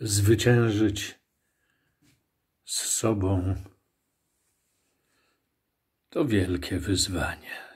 zwyciężyć z sobą, to wielkie wyzwanie.